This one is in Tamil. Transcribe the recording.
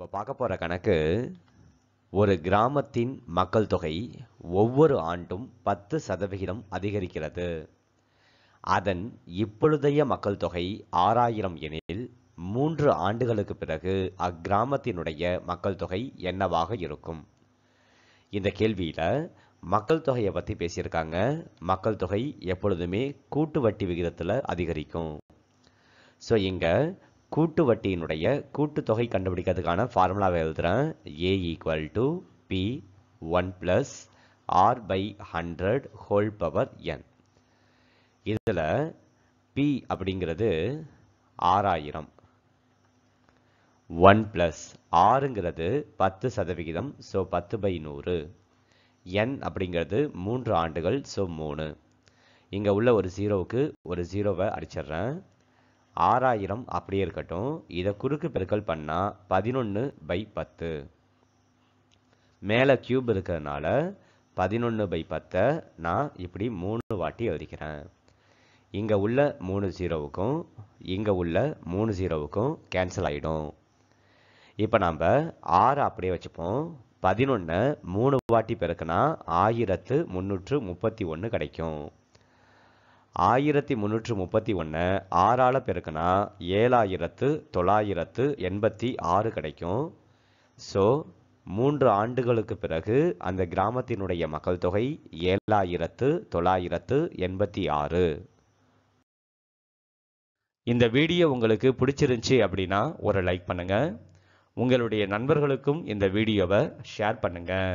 இப்போ பார்க்க போகிற கணக்கு ஒரு கிராமத்தின் மக்கள் தொகை ஒவ்வொரு ஆண்டும் பத்து சதவிகிதம் அதிகரிக்கிறது அதன் இப்பொழுதைய மக்கள் தொகை ஆறாயிரம் எனில் மூன்று ஆண்டுகளுக்கு பிறகு அக்கிராமத்தினுடைய மக்கள் தொகை என்னவாக இருக்கும் இந்த கேள்வியில் மக்கள் தொகையை பற்றி பேசியிருக்காங்க மக்கள் தொகை எப்பொழுதுமே கூட்டு வட்டி விகிதத்தில் அதிகரிக்கும் ஸோ இங்கே கூட்டு வட்டியினுடைய கூட்டுத்தொகை கண்டுபிடிக்கிறதுக்கான ஃபார்முலாவை எழுதுகிறேன் A equal to P one plus R by hundred whole power N இதில் பி அப்படிங்கிறது ஆறாயிரம் ஒன் ப்ளஸ் ஆறுங்கிறது பத்து சதவிகிதம் ஸோ பத்து பை நூறு என் அப்படிங்கிறது மூன்று ஆண்டுகள் ஸோ மூணு இங்கே உள்ள ஒரு ஜீரோவுக்கு ஒரு ஜீரோவை அடிச்சிடுறேன் ஆறாயிரம் அப்படியே இருக்கட்டும் இதை குறுக்கு பெருக்கல் பண்ணால் பதினொன்று பை பத்து மேலே கியூப் இருக்கிறதுனால பதினொன்று பை பத்தை நான் இப்படி மூணு வாட்டி எழுதிக்கிறேன் இங்கே உள்ள மூணு ஜீரோவுக்கும் இங்கே உள்ள மூணு ஜீரோவுக்கும் கேன்சல் ஆகிடும் இப்போ நாம் ஆறு அப்படியே வச்சுப்போம் பதினொன்று மூணு வாட்டி பெருக்குனா ஆயிரத்து முந்நூற்று முப்பத்தி ஒன்று கிடைக்கும் ஆயிரத்தி முந்நூற்று முப்பத்தி ஒன்று ஆறால் பெருக்குனா ஏழாயிரத்து தொள்ளாயிரத்து எண்பத்தி ஆறு கிடைக்கும் ஸோ மூன்று ஆண்டுகளுக்கு பிறகு அந்த கிராமத்தினுடைய மக்கள் தொகை ஏழாயிரத்து தொள்ளாயிரத்து எண்பத்தி ஆறு இந்த வீடியோ உங்களுக்கு பிடிச்சிருந்துச்சி அப்படின்னா ஒரு லைக் பண்ணுங்கள் உங்களுடைய நண்பர்களுக்கும் இந்த வீடியோவை ஷேர் பண்ணுங்கள்